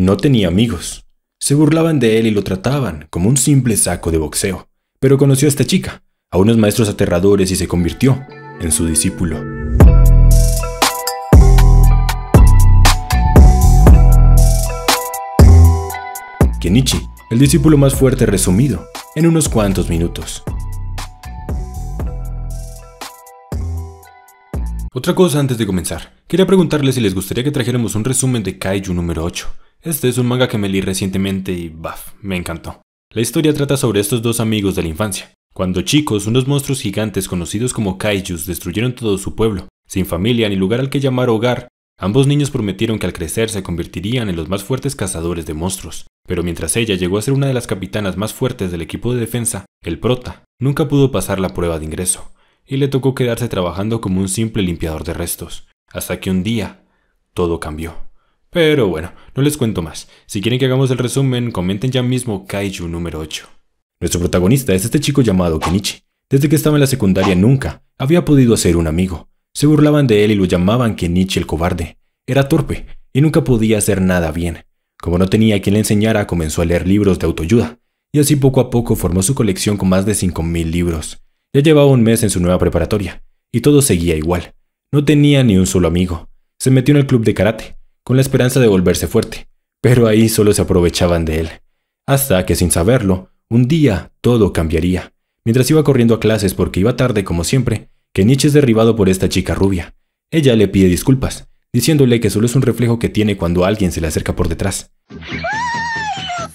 No tenía amigos. Se burlaban de él y lo trataban como un simple saco de boxeo. Pero conoció a esta chica, a unos maestros aterradores y se convirtió en su discípulo. Kenichi, el discípulo más fuerte resumido, en unos cuantos minutos. Otra cosa antes de comenzar, quería preguntarles si les gustaría que trajéramos un resumen de Kaiju número 8, este es un manga que me leí recientemente y baf, me encantó. La historia trata sobre estos dos amigos de la infancia. Cuando chicos, unos monstruos gigantes conocidos como kaijus destruyeron todo su pueblo, sin familia ni lugar al que llamar hogar. Ambos niños prometieron que al crecer se convertirían en los más fuertes cazadores de monstruos, pero mientras ella llegó a ser una de las capitanas más fuertes del equipo de defensa, el prota, nunca pudo pasar la prueba de ingreso, y le tocó quedarse trabajando como un simple limpiador de restos, hasta que un día todo cambió. Pero bueno, no les cuento más. Si quieren que hagamos el resumen, comenten ya mismo Kaiju número 8. Nuestro protagonista es este chico llamado Kenichi. Desde que estaba en la secundaria nunca había podido hacer un amigo. Se burlaban de él y lo llamaban Kenichi el cobarde. Era torpe y nunca podía hacer nada bien. Como no tenía quien le enseñara, comenzó a leer libros de autoayuda, y así poco a poco formó su colección con más de 5.000 libros. Ya llevaba un mes en su nueva preparatoria, y todo seguía igual. No tenía ni un solo amigo. Se metió en el club de karate, con la esperanza de volverse fuerte, pero ahí solo se aprovechaban de él. Hasta que, sin saberlo, un día todo cambiaría. Mientras iba corriendo a clases porque iba tarde como siempre, que es derribado por esta chica rubia. Ella le pide disculpas, diciéndole que solo es un reflejo que tiene cuando alguien se le acerca por detrás. ¡Ay,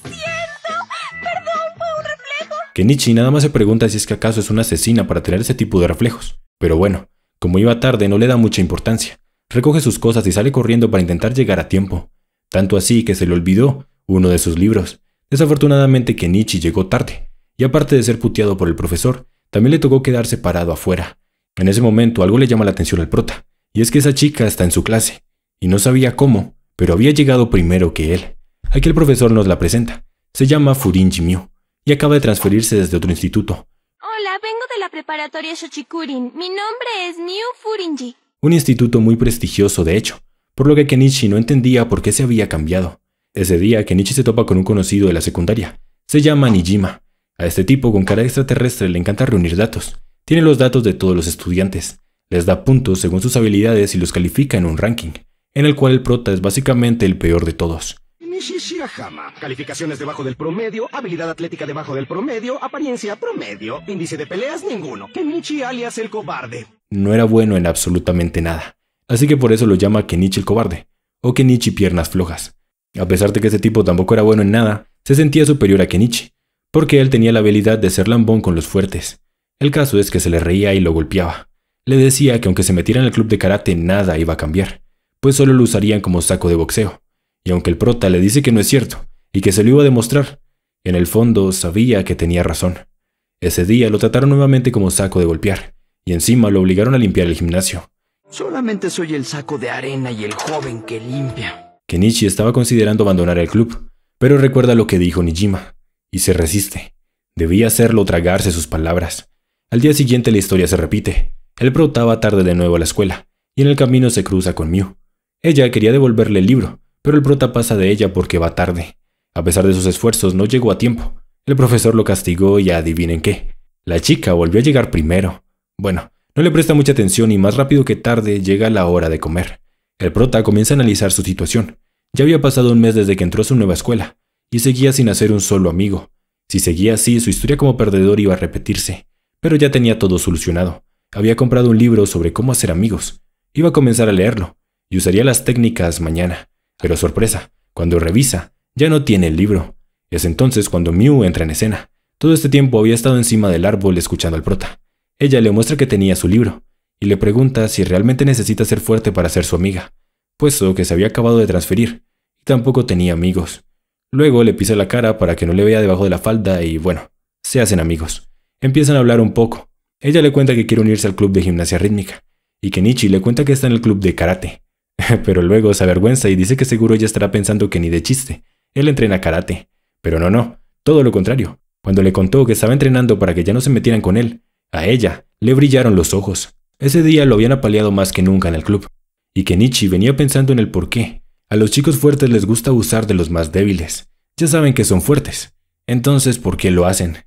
Perdón, un reflejo. Kenichi nada más se pregunta si es que acaso es una asesina para tener ese tipo de reflejos. Pero bueno, como iba tarde no le da mucha importancia. Recoge sus cosas y sale corriendo para intentar llegar a tiempo. Tanto así que se le olvidó uno de sus libros. Desafortunadamente Kenichi llegó tarde, y aparte de ser puteado por el profesor, también le tocó quedarse parado afuera. En ese momento algo le llama la atención al prota, y es que esa chica está en su clase, y no sabía cómo, pero había llegado primero que él. Aquí el profesor nos la presenta. Se llama Furinji Miu. y acaba de transferirse desde otro instituto. Hola, vengo de la preparatoria Shochikurin. Mi nombre es Miu Furinji un instituto muy prestigioso de hecho, por lo que Kenichi no entendía por qué se había cambiado. Ese día Kenichi se topa con un conocido de la secundaria. Se llama Nijima. A este tipo con cara extraterrestre le encanta reunir datos. Tiene los datos de todos los estudiantes. Les da puntos según sus habilidades y los califica en un ranking, en el cual el prota es básicamente el peor de todos. Shirahama. Calificaciones debajo del promedio, habilidad atlética debajo del promedio, apariencia promedio, índice de peleas ninguno. Kenichi alias el cobarde. No era bueno en absolutamente nada. Así que por eso lo llama Kenichi el cobarde, o Kenichi piernas flojas. A pesar de que ese tipo tampoco era bueno en nada, se sentía superior a Kenichi, porque él tenía la habilidad de ser lambón con los fuertes. El caso es que se le reía y lo golpeaba. Le decía que aunque se metiera en el club de karate nada iba a cambiar, pues solo lo usarían como saco de boxeo. Y aunque el prota le dice que no es cierto y que se lo iba a demostrar, en el fondo sabía que tenía razón. Ese día lo trataron nuevamente como saco de golpear, y encima lo obligaron a limpiar el gimnasio. Solamente soy el saco de arena y el joven que limpia. Kenichi estaba considerando abandonar el club, pero recuerda lo que dijo Nijima, y se resiste. Debía hacerlo tragarse sus palabras. Al día siguiente la historia se repite. El prota va tarde de nuevo a la escuela, y en el camino se cruza con Mew. Ella quería devolverle el libro, pero el prota pasa de ella porque va tarde. A pesar de sus esfuerzos, no llegó a tiempo. El profesor lo castigó y adivinen qué. La chica volvió a llegar primero. Bueno, no le presta mucha atención y más rápido que tarde llega la hora de comer. El prota comienza a analizar su situación. Ya había pasado un mes desde que entró a su nueva escuela, y seguía sin hacer un solo amigo. Si seguía así, su historia como perdedor iba a repetirse, pero ya tenía todo solucionado. Había comprado un libro sobre cómo hacer amigos. Iba a comenzar a leerlo, y usaría las técnicas mañana. Pero sorpresa, cuando revisa, ya no tiene el libro. Es entonces cuando Mew entra en escena. Todo este tiempo había estado encima del árbol escuchando al prota. Ella le muestra que tenía su libro, y le pregunta si realmente necesita ser fuerte para ser su amiga, puesto que se había acabado de transferir, y tampoco tenía amigos. Luego le pisa la cara para que no le vea debajo de la falda y bueno, se hacen amigos. Empiezan a hablar un poco. Ella le cuenta que quiere unirse al club de gimnasia rítmica, y que Nietzsche le cuenta que está en el club de karate. Pero luego se avergüenza y dice que seguro ella estará pensando que ni de chiste, él entrena karate. Pero no, no, todo lo contrario. Cuando le contó que estaba entrenando para que ya no se metieran con él, a ella le brillaron los ojos. Ese día lo habían apaleado más que nunca en el club. Y Kenichi venía pensando en el por qué. A los chicos fuertes les gusta abusar de los más débiles. Ya saben que son fuertes. Entonces, ¿por qué lo hacen?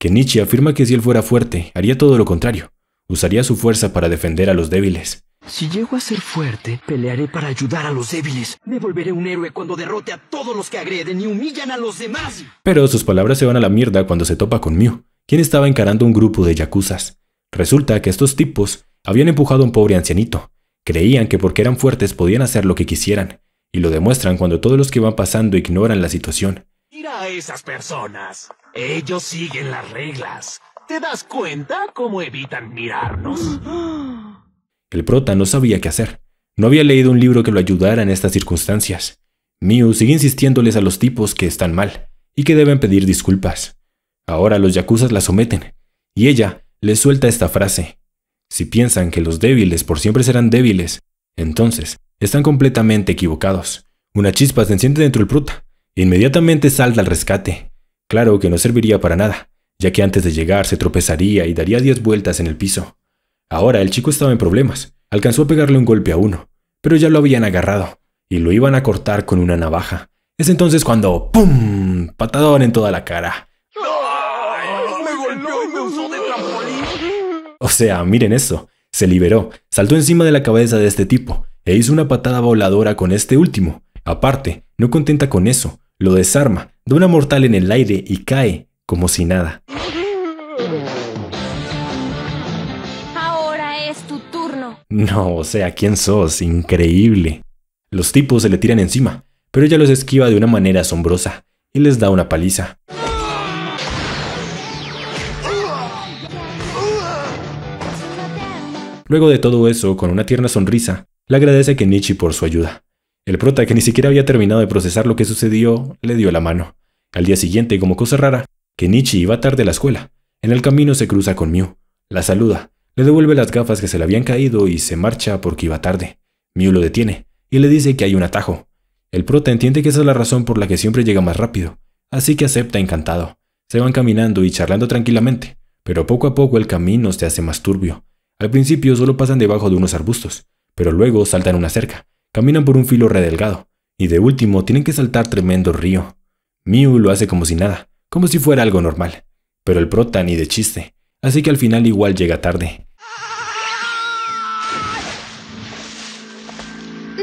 Kenichi afirma que si él fuera fuerte, haría todo lo contrario. Usaría su fuerza para defender a los débiles. Si llego a ser fuerte, pelearé para ayudar a los débiles. Me volveré un héroe cuando derrote a todos los que agreden y humillan a los demás. Pero sus palabras se van a la mierda cuando se topa con Mew quien estaba encarando un grupo de yacuzas. Resulta que estos tipos habían empujado a un pobre ancianito. Creían que porque eran fuertes podían hacer lo que quisieran, y lo demuestran cuando todos los que van pasando ignoran la situación. Mira a esas personas. Ellos siguen las reglas. ¿Te das cuenta cómo evitan mirarnos? El prota no sabía qué hacer. No había leído un libro que lo ayudara en estas circunstancias. Mew sigue insistiéndoles a los tipos que están mal y que deben pedir disculpas. Ahora los yacuzas la someten, y ella les suelta esta frase. Si piensan que los débiles por siempre serán débiles, entonces están completamente equivocados. Una chispa se enciende dentro del pruta. E inmediatamente salta al rescate. Claro que no serviría para nada, ya que antes de llegar se tropezaría y daría diez vueltas en el piso. Ahora el chico estaba en problemas. Alcanzó a pegarle un golpe a uno, pero ya lo habían agarrado y lo iban a cortar con una navaja. Es entonces cuando ¡pum! patadón en toda la cara. O sea, miren eso. Se liberó, saltó encima de la cabeza de este tipo e hizo una patada voladora con este último. Aparte, no contenta con eso, lo desarma, da una mortal en el aire y cae como si nada. Ahora es tu turno. No, o sea, ¿quién sos? Increíble. Los tipos se le tiran encima, pero ella los esquiva de una manera asombrosa y les da una paliza. Luego de todo eso, con una tierna sonrisa, le agradece que Nietzsche por su ayuda. El prota, que ni siquiera había terminado de procesar lo que sucedió, le dio la mano. Al día siguiente, como cosa rara, que iba tarde a la escuela. En el camino se cruza con Mew. La saluda, le devuelve las gafas que se le habían caído y se marcha porque iba tarde. Mew lo detiene y le dice que hay un atajo. El prota entiende que esa es la razón por la que siempre llega más rápido, así que acepta encantado. Se van caminando y charlando tranquilamente, pero poco a poco el camino se hace más turbio. Al principio solo pasan debajo de unos arbustos, pero luego saltan una cerca, caminan por un filo redelgado, y de último tienen que saltar tremendo río. Mew lo hace como si nada, como si fuera algo normal, pero el prota ni de chiste, así que al final igual llega tarde.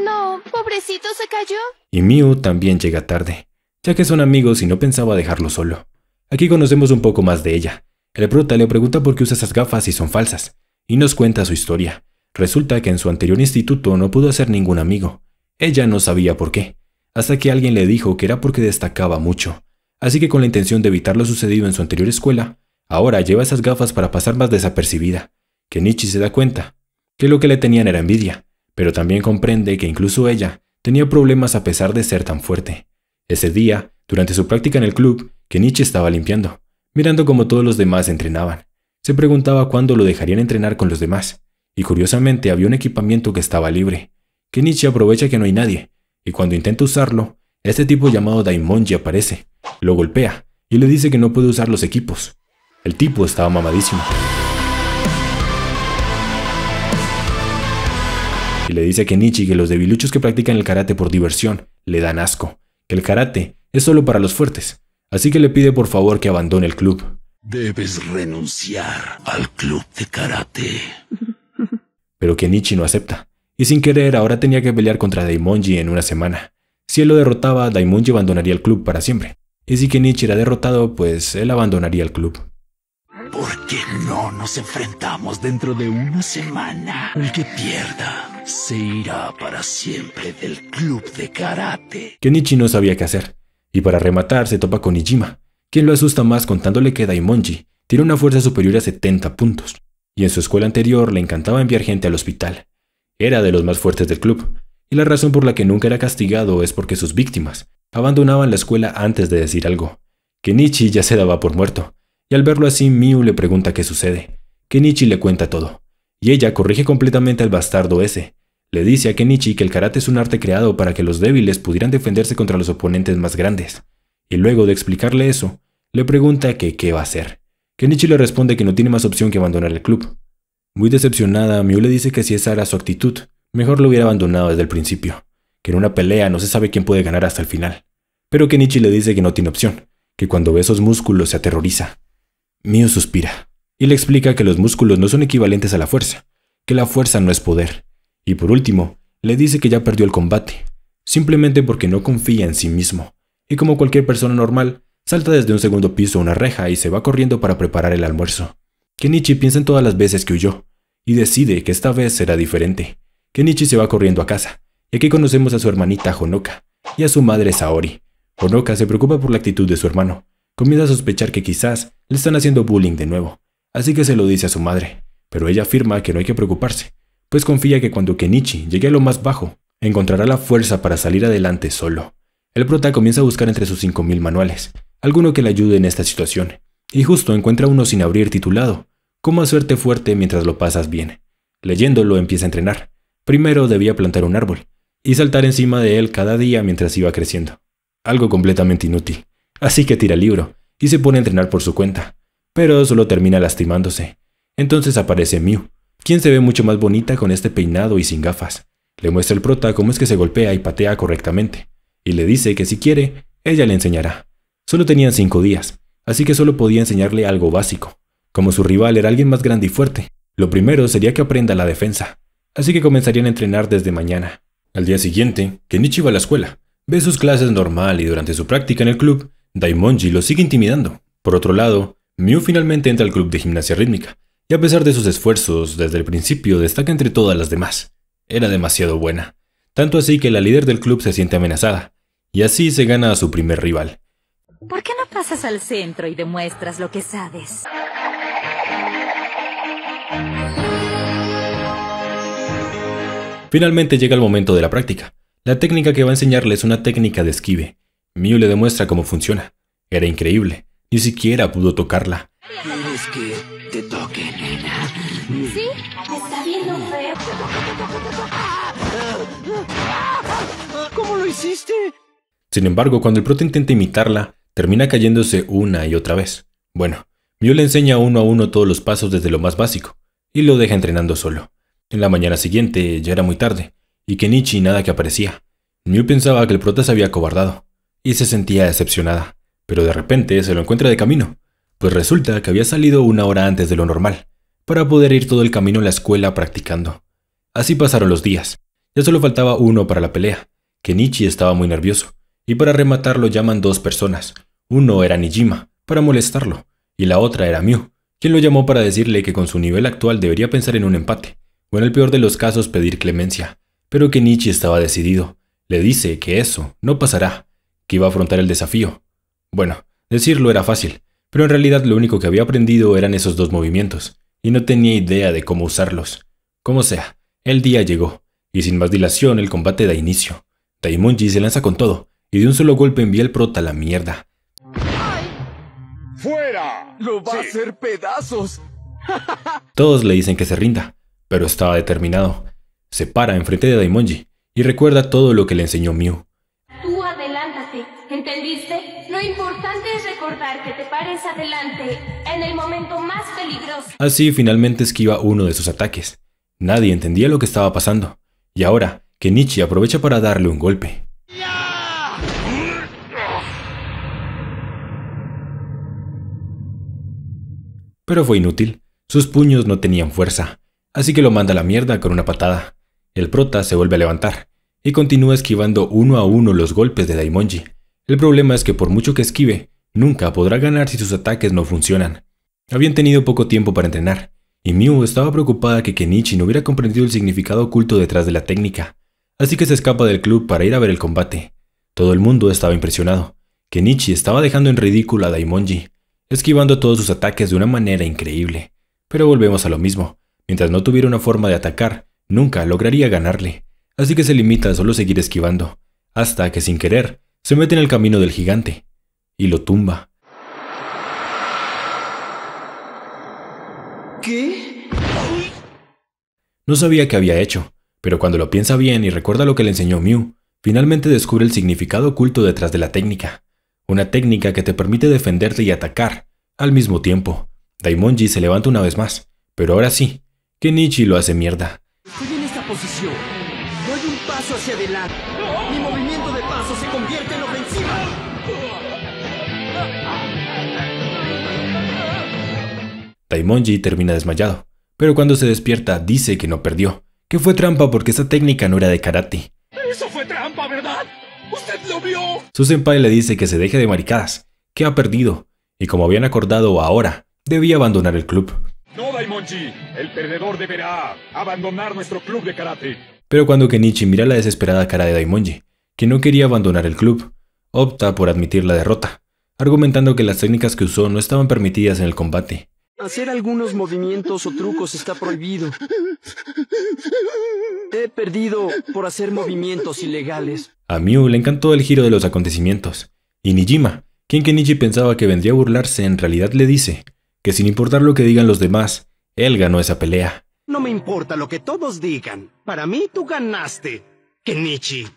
No, pobrecito se cayó. Y Mew también llega tarde, ya que son amigos y no pensaba dejarlo solo. Aquí conocemos un poco más de ella. El prota le pregunta por qué usa esas gafas y son falsas, y nos cuenta su historia. Resulta que en su anterior instituto no pudo hacer ningún amigo. Ella no sabía por qué, hasta que alguien le dijo que era porque destacaba mucho. Así que con la intención de evitar lo sucedido en su anterior escuela, ahora lleva esas gafas para pasar más desapercibida. que Kenichi se da cuenta que lo que le tenían era envidia, pero también comprende que incluso ella tenía problemas a pesar de ser tan fuerte. Ese día, durante su práctica en el club, que Kenichi estaba limpiando, mirando como todos los demás entrenaban. Se preguntaba cuándo lo dejarían entrenar con los demás, y curiosamente había un equipamiento que estaba libre, Kenichi aprovecha que no hay nadie, y cuando intenta usarlo, este tipo llamado Daimonji aparece, lo golpea y le dice que no puede usar los equipos. El tipo estaba mamadísimo. Y le dice a Kenichi que los debiluchos que practican el karate por diversión le dan asco, que el karate es solo para los fuertes, así que le pide por favor que abandone el club. Debes renunciar al club de karate. Pero Kenichi no acepta, y sin querer ahora tenía que pelear contra Daimonji en una semana. Si él lo derrotaba, Daimonji abandonaría el club para siempre. Y si Kenichi era derrotado, pues él abandonaría el club. ¿Por qué no nos enfrentamos dentro de una semana? El que pierda se irá para siempre del club de karate. Kenichi no sabía qué hacer, y para rematar se topa con Ijima, quien lo asusta más contándole que Daimonji tiene una fuerza superior a 70 puntos, y en su escuela anterior le encantaba enviar gente al hospital. Era de los más fuertes del club, y la razón por la que nunca era castigado es porque sus víctimas abandonaban la escuela antes de decir algo. Kenichi ya se daba por muerto, y al verlo así Miu le pregunta qué sucede. Kenichi le cuenta todo, y ella corrige completamente al bastardo ese. Le dice a Kenichi que el karate es un arte creado para que los débiles pudieran defenderse contra los oponentes más grandes. Y luego de explicarle eso, le pregunta que qué va a hacer. Kenichi le responde que no tiene más opción que abandonar el club. Muy decepcionada, Miu le dice que si esa era su actitud, mejor lo hubiera abandonado desde el principio, que en una pelea no se sabe quién puede ganar hasta el final. Pero Kenichi le dice que no tiene opción, que cuando ve esos músculos se aterroriza. Miu suspira, y le explica que los músculos no son equivalentes a la fuerza, que la fuerza no es poder. Y por último, le dice que ya perdió el combate, simplemente porque no confía en sí mismo, y como cualquier persona normal, salta desde un segundo piso a una reja y se va corriendo para preparar el almuerzo. Kenichi piensa en todas las veces que huyó, y decide que esta vez será diferente. Kenichi se va corriendo a casa, y aquí conocemos a su hermanita Honoka, y a su madre Saori. Honoka se preocupa por la actitud de su hermano, comienza a sospechar que quizás le están haciendo bullying de nuevo, así que se lo dice a su madre, pero ella afirma que no hay que preocuparse, pues confía que cuando Kenichi llegue a lo más bajo, encontrará la fuerza para salir adelante solo. El prota comienza a buscar entre sus 5.000 manuales, alguno que le ayude en esta situación, y justo encuentra uno sin abrir titulado, Cómo hacerte fuerte mientras lo pasas bien. Leyéndolo empieza a entrenar. Primero debía plantar un árbol, y saltar encima de él cada día mientras iba creciendo. Algo completamente inútil. Así que tira el libro, y se pone a entrenar por su cuenta, pero solo termina lastimándose. Entonces aparece Mew, quien se ve mucho más bonita con este peinado y sin gafas. Le muestra el prota cómo es que se golpea y patea correctamente, y le dice que si quiere, ella le enseñará. Solo tenían cinco días, así que solo podía enseñarle algo básico. Como su rival era alguien más grande y fuerte, lo primero sería que aprenda la defensa, así que comenzarían a entrenar desde mañana. Al día siguiente, Kenichi va a la escuela, ve sus clases normal y durante su práctica en el club, Daimonji lo sigue intimidando. Por otro lado, Miu finalmente entra al club de gimnasia rítmica, y a pesar de sus esfuerzos, desde el principio destaca entre todas las demás. Era demasiado buena, tanto así que la líder del club se siente amenazada, y así se gana a su primer rival. ¿Por qué no pasas al centro y demuestras lo que sabes? Finalmente llega el momento de la práctica. La técnica que va a enseñarle es una técnica de esquive. Mew le demuestra cómo funciona. Era increíble. Ni siquiera pudo tocarla. ¿Quieres que te toque, nena? Sí, está viendo feo. ¿Cómo lo hiciste? Sin embargo, cuando el prota intenta imitarla, termina cayéndose una y otra vez. Bueno, Mew le enseña uno a uno todos los pasos desde lo más básico, y lo deja entrenando solo. En la mañana siguiente ya era muy tarde, y Kenichi nada que aparecía. Mew pensaba que el prota se había acobardado, y se sentía decepcionada, pero de repente se lo encuentra de camino, pues resulta que había salido una hora antes de lo normal, para poder ir todo el camino a la escuela practicando. Así pasaron los días, ya solo faltaba uno para la pelea. Kenichi estaba muy nervioso, y para rematarlo llaman dos personas. Uno era Nijima, para molestarlo, y la otra era Mew, quien lo llamó para decirle que con su nivel actual debería pensar en un empate, o en el peor de los casos pedir clemencia, pero que Nichi estaba decidido. Le dice que eso no pasará, que iba a afrontar el desafío. Bueno, decirlo era fácil, pero en realidad lo único que había aprendido eran esos dos movimientos, y no tenía idea de cómo usarlos. Como sea, el día llegó, y sin más dilación el combate da inicio. Daimonji se lanza con todo, y de un solo golpe envía el prota a la mierda. ¡Fuera! ¡Lo va a hacer pedazos! Todos le dicen que se rinda, pero estaba determinado. Se para enfrente de Daimonji y recuerda todo lo que le enseñó Mew. Tú adelántate, ¿entendiste? Lo importante es recordar que te pares adelante en el momento más peligroso. Así finalmente esquiva uno de sus ataques. Nadie entendía lo que estaba pasando. Y ahora, Kenichi aprovecha para darle un golpe. pero fue inútil. Sus puños no tenían fuerza, así que lo manda a la mierda con una patada. El prota se vuelve a levantar y continúa esquivando uno a uno los golpes de Daimonji. El problema es que por mucho que esquive, nunca podrá ganar si sus ataques no funcionan. Habían tenido poco tiempo para entrenar, y Miu estaba preocupada que Kenichi no hubiera comprendido el significado oculto detrás de la técnica, así que se escapa del club para ir a ver el combate. Todo el mundo estaba impresionado. Kenichi estaba dejando en ridículo a Daimonji, esquivando todos sus ataques de una manera increíble. Pero volvemos a lo mismo, mientras no tuviera una forma de atacar, nunca lograría ganarle, así que se limita a solo seguir esquivando, hasta que sin querer, se mete en el camino del gigante, y lo tumba. ¿Qué? No sabía qué había hecho, pero cuando lo piensa bien y recuerda lo que le enseñó Mew, finalmente descubre el significado oculto detrás de la técnica una técnica que te permite defenderte y atacar al mismo tiempo. Daimonji se levanta una vez más, pero ahora sí, Kenichi lo hace mierda. Estoy en esta posición. Doy un paso hacia adelante. Mi movimiento de paso se convierte en ofensiva. Daimonji termina desmayado, pero cuando se despierta dice que no perdió, que fue trampa porque esa técnica no era de karate. Eso fue trampa, ¿verdad? ¡Usted lo vio! Su senpai le dice que se deje de maricadas, que ha perdido, y como habían acordado ahora, debía abandonar el club. No, Daimonji, el perdedor deberá abandonar nuestro club de karate. Pero cuando Kenichi mira la desesperada cara de Daimonji, que no quería abandonar el club, opta por admitir la derrota, argumentando que las técnicas que usó no estaban permitidas en el combate. Hacer algunos movimientos o trucos está prohibido. He perdido por hacer movimientos ilegales. A Miu le encantó el giro de los acontecimientos. Y Nijima, quien Kenichi pensaba que vendría a burlarse, en realidad le dice que sin importar lo que digan los demás, él ganó esa pelea. No me importa lo que todos digan. Para mí tú ganaste, Kenichi.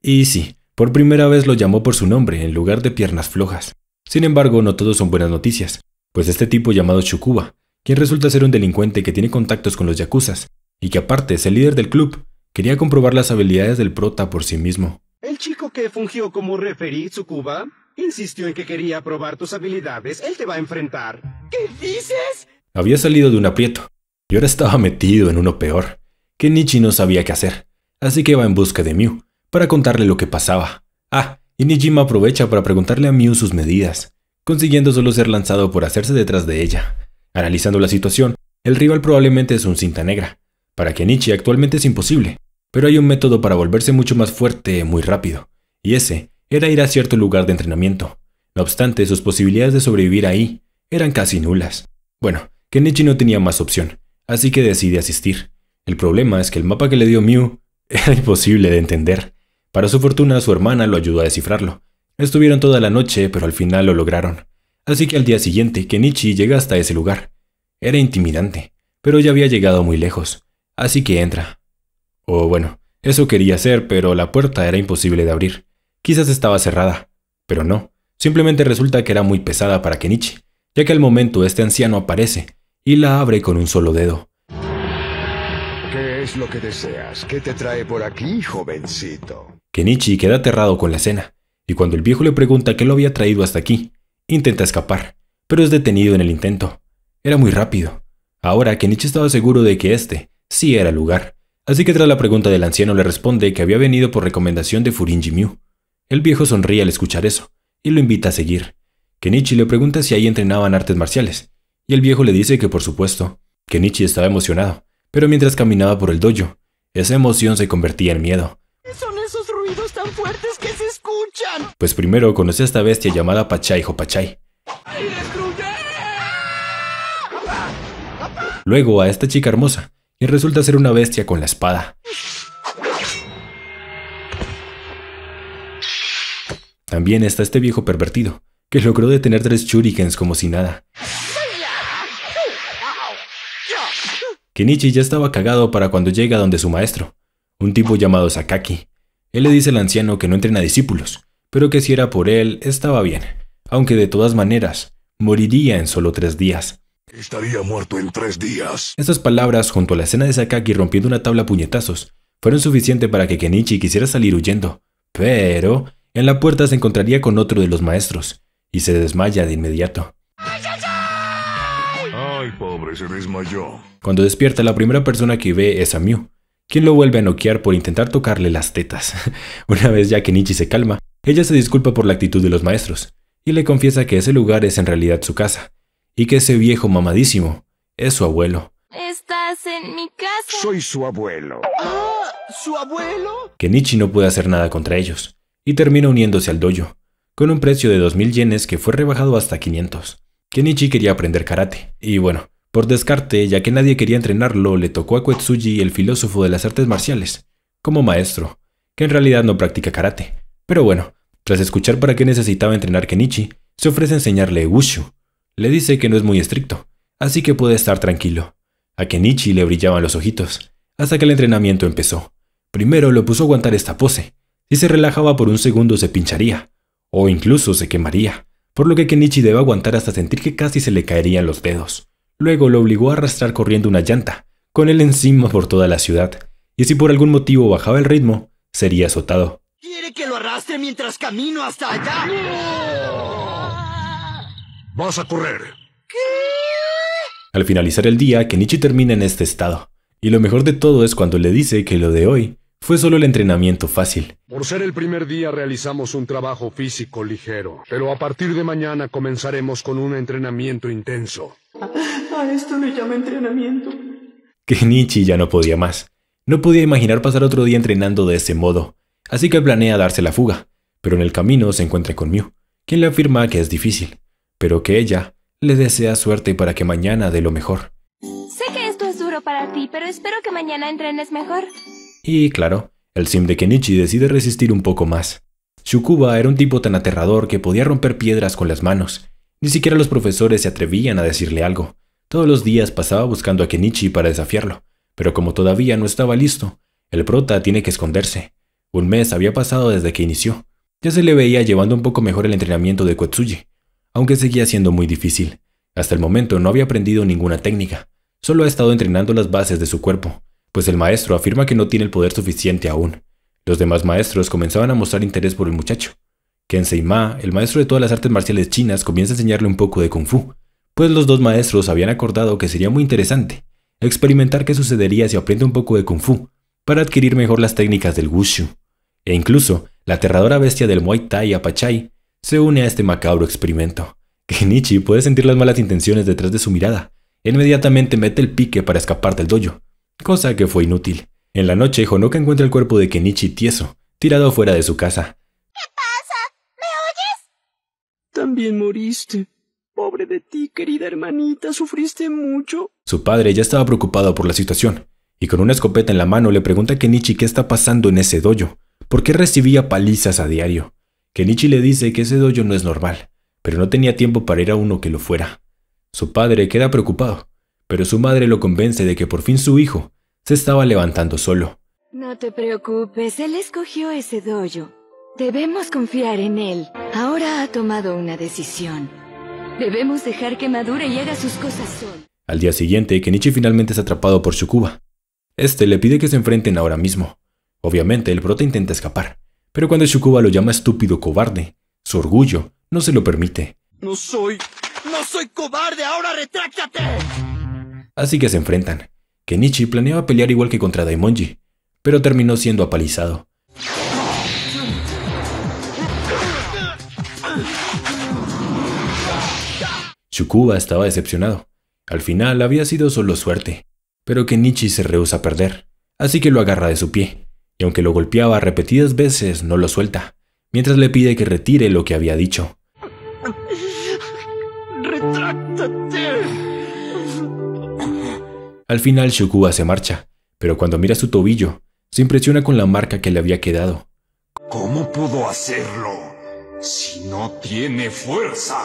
Y sí, por primera vez lo llamó por su nombre en lugar de piernas flojas. Sin embargo, no todo son buenas noticias, pues este tipo llamado Shukuba, quien resulta ser un delincuente que tiene contactos con los yakuzas, y que aparte es el líder del club, quería comprobar las habilidades del prota por sí mismo. El chico que fungió como referí, Tsukuba, insistió en que quería probar tus habilidades. Él te va a enfrentar. ¿Qué dices? Había salido de un aprieto y ahora estaba metido en uno peor, que Nichi no sabía qué hacer. Así que va en busca de Mew para contarle lo que pasaba. Ah, y Nijima aprovecha para preguntarle a Mew sus medidas, consiguiendo solo ser lanzado por hacerse detrás de ella. Analizando la situación, el rival probablemente es un cinta negra, para Kenichi actualmente es imposible, pero hay un método para volverse mucho más fuerte muy rápido, y ese era ir a cierto lugar de entrenamiento. No obstante, sus posibilidades de sobrevivir ahí eran casi nulas. Bueno, Kenichi no tenía más opción, así que decide asistir. El problema es que el mapa que le dio Mew era imposible de entender. Para su fortuna, su hermana lo ayudó a descifrarlo. Estuvieron toda la noche, pero al final lo lograron. Así que al día siguiente, Kenichi llega hasta ese lugar. Era intimidante, pero ya había llegado muy lejos. Así que entra. O oh, bueno, eso quería hacer, pero la puerta era imposible de abrir. Quizás estaba cerrada, pero no. Simplemente resulta que era muy pesada para Kenichi, ya que al momento este anciano aparece y la abre con un solo dedo. ¿Qué es lo que deseas? ¿Qué te trae por aquí, jovencito? Kenichi queda aterrado con la escena, y cuando el viejo le pregunta qué lo había traído hasta aquí, intenta escapar, pero es detenido en el intento. Era muy rápido. Ahora Kenichi estaba seguro de que este sí era lugar. Así que tras la pregunta del anciano le responde que había venido por recomendación de Furinji Miu. El viejo sonríe al escuchar eso, y lo invita a seguir. Kenichi le pregunta si ahí entrenaban artes marciales, y el viejo le dice que por supuesto. Kenichi estaba emocionado, pero mientras caminaba por el dojo, esa emoción se convertía en miedo. Son esos ruidos tan fuertes que se escuchan. Pues primero conoce a esta bestia llamada Pachai Hopachai. Luego a esta chica hermosa, y resulta ser una bestia con la espada. También está este viejo pervertido, que logró detener tres shurikens como si nada. Kenichi ya estaba cagado para cuando llega donde su maestro, un tipo llamado Sakaki. Él le dice al anciano que no entrena discípulos, pero que si era por él, estaba bien, aunque de todas maneras, moriría en solo tres días. Estaría muerto en tres días. Estas palabras, junto a la escena de Sakaki rompiendo una tabla a puñetazos, fueron suficientes para que Kenichi quisiera salir huyendo. Pero, en la puerta se encontraría con otro de los maestros, y se desmaya de inmediato. ¡Ay, pobre, se desmayó! Cuando despierta, la primera persona que ve es a Mew, quien lo vuelve a noquear por intentar tocarle las tetas. una vez ya que Kenichi se calma, ella se disculpa por la actitud de los maestros, y le confiesa que ese lugar es en realidad su casa, y que ese viejo mamadísimo es su abuelo. Estás en mi casa. Soy su abuelo. ¿Ah, ¿Su abuelo? Kenichi no puede hacer nada contra ellos y termina uniéndose al dojo, con un precio de 2.000 yenes que fue rebajado hasta 500. Kenichi quería aprender karate, y bueno, por descarte, ya que nadie quería entrenarlo, le tocó a Ketsuji, el filósofo de las artes marciales, como maestro, que en realidad no practica karate. Pero bueno, tras escuchar para qué necesitaba entrenar Kenichi, se ofrece a enseñarle Wushu, le dice que no es muy estricto, así que puede estar tranquilo. A Kenichi le brillaban los ojitos, hasta que el entrenamiento empezó. Primero lo puso a aguantar esta pose. Si se relajaba por un segundo se pincharía, o incluso se quemaría, por lo que Kenichi debe aguantar hasta sentir que casi se le caerían los dedos. Luego lo obligó a arrastrar corriendo una llanta, con él encima por toda la ciudad, y si por algún motivo bajaba el ritmo, sería azotado. ¿Quiere que lo arrastre mientras camino hasta allá? Vas a correr. Al finalizar el día, Kenichi termina en este estado. Y lo mejor de todo es cuando le dice que lo de hoy fue solo el entrenamiento fácil. Por ser el primer día realizamos un trabajo físico ligero, pero a partir de mañana comenzaremos con un entrenamiento intenso. A esto le llama entrenamiento. Kenichi ya no podía más. No podía imaginar pasar otro día entrenando de ese modo, así que planea darse la fuga, pero en el camino se encuentra con Mew, quien le afirma que es difícil pero que ella le desea suerte para que mañana dé lo mejor. Sé que esto es duro para ti, pero espero que mañana entrenes mejor. Y claro, el sim de Kenichi decide resistir un poco más. Shukuba era un tipo tan aterrador que podía romper piedras con las manos. Ni siquiera los profesores se atrevían a decirle algo. Todos los días pasaba buscando a Kenichi para desafiarlo, pero como todavía no estaba listo, el prota tiene que esconderse. Un mes había pasado desde que inició. Ya se le veía llevando un poco mejor el entrenamiento de Kotsuji, aunque seguía siendo muy difícil. Hasta el momento no había aprendido ninguna técnica, solo ha estado entrenando las bases de su cuerpo, pues el maestro afirma que no tiene el poder suficiente aún. Los demás maestros comenzaban a mostrar interés por el muchacho. Kensei Ma, el maestro de todas las artes marciales chinas, comienza a enseñarle un poco de kung fu, pues los dos maestros habían acordado que sería muy interesante experimentar qué sucedería si aprende un poco de kung fu, para adquirir mejor las técnicas del wushu. E incluso, la aterradora bestia del Muay Thai Apachai se une a este macabro experimento. Kenichi puede sentir las malas intenciones detrás de su mirada. Inmediatamente mete el pique para escapar del dojo, cosa que fue inútil. En la noche, Honoka encuentra el cuerpo de Kenichi tieso, tirado fuera de su casa. ¿Qué pasa? ¿Me oyes? También moriste. Pobre de ti, querida hermanita, sufriste mucho. Su padre ya estaba preocupado por la situación, y con una escopeta en la mano le pregunta a Kenichi qué está pasando en ese dojo, por qué recibía palizas a diario. Kenichi le dice que ese dojo no es normal, pero no tenía tiempo para ir a uno que lo fuera. Su padre queda preocupado, pero su madre lo convence de que por fin su hijo se estaba levantando solo. No te preocupes, él escogió ese dojo. Debemos confiar en él. Ahora ha tomado una decisión. Debemos dejar que madure y haga sus cosas solo. Al día siguiente, Kenichi finalmente es atrapado por Shukuba. Este le pide que se enfrenten ahora mismo. Obviamente, el brote intenta escapar, pero cuando Shukuba lo llama estúpido cobarde, su orgullo no se lo permite. No soy... no soy cobarde, ahora retráctate. Así que se enfrentan. Kenichi planeaba pelear igual que contra Daimonji, pero terminó siendo apalizado. Shukuba estaba decepcionado. Al final había sido solo suerte, pero Kenichi se rehúsa a perder, así que lo agarra de su pie y aunque lo golpeaba repetidas veces, no lo suelta, mientras le pide que retire lo que había dicho. ¡Retráctate! Al final Shukuba se marcha, pero cuando mira su tobillo, se impresiona con la marca que le había quedado. ¿Cómo pudo hacerlo si no tiene fuerza?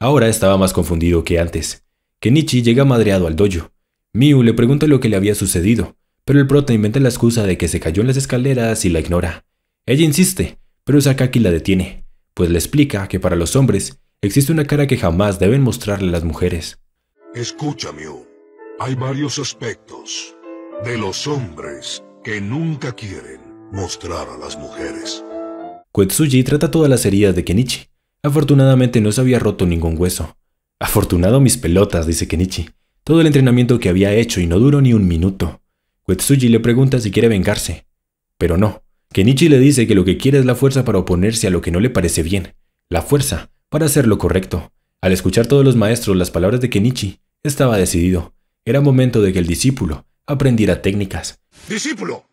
Ahora estaba más confundido que antes. Kenichi llega madreado al dojo. Miu le pregunta lo que le había sucedido, pero el prota inventa la excusa de que se cayó en las escaleras y la ignora. Ella insiste, pero Sakaki la detiene, pues le explica que para los hombres existe una cara que jamás deben mostrarle las mujeres. Escúchame, Hay varios aspectos de los hombres que nunca quieren mostrar a las mujeres. Kuetsuji trata todas las heridas de Kenichi. Afortunadamente no se había roto ningún hueso. Afortunado mis pelotas, dice Kenichi. Todo el entrenamiento que había hecho y no duró ni un minuto. Kuetsuji le pregunta si quiere vengarse. Pero no. Kenichi le dice que lo que quiere es la fuerza para oponerse a lo que no le parece bien. La fuerza para hacer lo correcto. Al escuchar todos los maestros las palabras de Kenichi, estaba decidido. Era momento de que el discípulo aprendiera técnicas. Discípulo,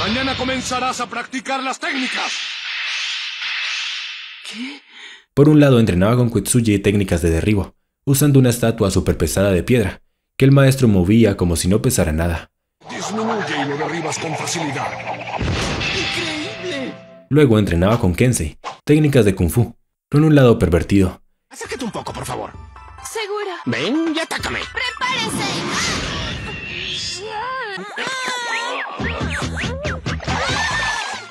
mañana comenzarás a practicar las técnicas. ¿Qué? Por un lado entrenaba con Kuetsuji técnicas de derribo, usando una estatua superpesada de piedra, que el maestro movía como si no pesara nada. Disminuye y lo derribas con facilidad. ¡Increíble! Luego entrenaba con Kensei, técnicas de kung fu, con un lado pervertido. Acércate un poco, por favor. Segura. Ven y atácame. ¡Prepárese!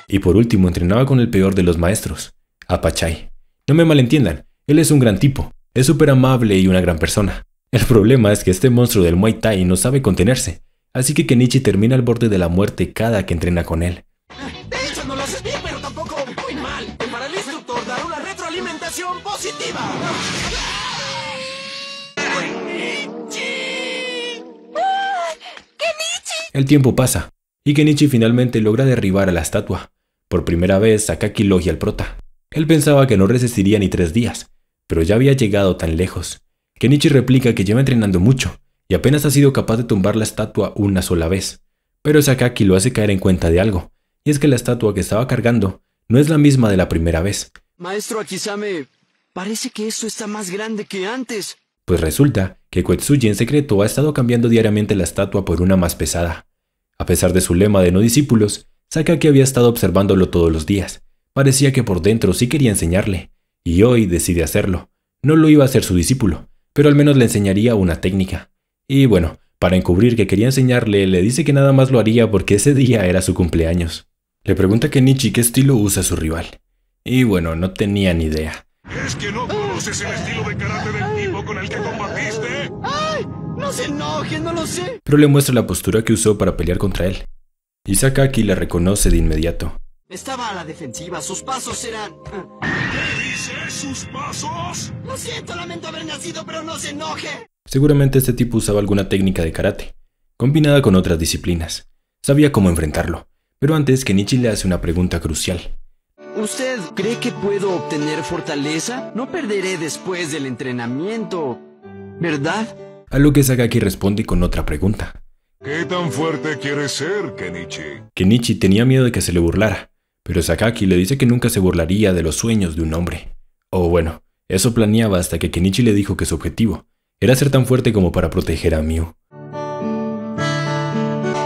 Y por último entrenaba con el peor de los maestros, Apachai. No me malentiendan, él es un gran tipo, es súper amable y una gran persona. El problema es que este monstruo del Muay Thai no sabe contenerse, Así que Kenichi termina al borde de la muerte cada que entrena con él. De hecho, no lo pero tampoco mal. para el una retroalimentación positiva. ¡Kenichi! ¡Kenichi! El tiempo pasa, y Kenichi finalmente logra derribar a la estatua. Por primera vez, Sakaki logia al prota. Él pensaba que no resistiría ni tres días, pero ya había llegado tan lejos. Kenichi replica que lleva entrenando mucho, y apenas ha sido capaz de tumbar la estatua una sola vez. Pero Sakaki lo hace caer en cuenta de algo, y es que la estatua que estaba cargando no es la misma de la primera vez. Maestro Akisame, parece que eso está más grande que antes. Pues resulta que Koetsuji en secreto ha estado cambiando diariamente la estatua por una más pesada. A pesar de su lema de no discípulos, Sakaki había estado observándolo todos los días. Parecía que por dentro sí quería enseñarle, y hoy decide hacerlo. No lo iba a hacer su discípulo, pero al menos le enseñaría una técnica. Y bueno, para encubrir que quería enseñarle, le dice que nada más lo haría porque ese día era su cumpleaños. Le pregunta que Kenichi qué estilo usa su rival. Y bueno, no tenía ni idea. ¿Es que no conoces el estilo de karate del tipo con el que combatiste? ¡Ay! ¡No se enoje, no lo sé! Pero le muestra la postura que usó para pelear contra él. Y Sakaki la reconoce de inmediato. Estaba a la defensiva, sus pasos eran... Ah. ¿Qué dices? ¿Sus pasos? Lo siento, lamento haber nacido, pero no se enoje. Seguramente este tipo usaba alguna técnica de karate, combinada con otras disciplinas. Sabía cómo enfrentarlo. Pero antes, Kenichi le hace una pregunta crucial. ¿Usted cree que puedo obtener fortaleza? No perderé después del entrenamiento, ¿verdad? A lo que Sakaki responde con otra pregunta. ¿Qué tan fuerte quiere ser, Kenichi? Kenichi tenía miedo de que se le burlara, pero Sakaki le dice que nunca se burlaría de los sueños de un hombre. O oh, bueno, eso planeaba hasta que Kenichi le dijo que su objetivo era ser tan fuerte como para proteger a Mew.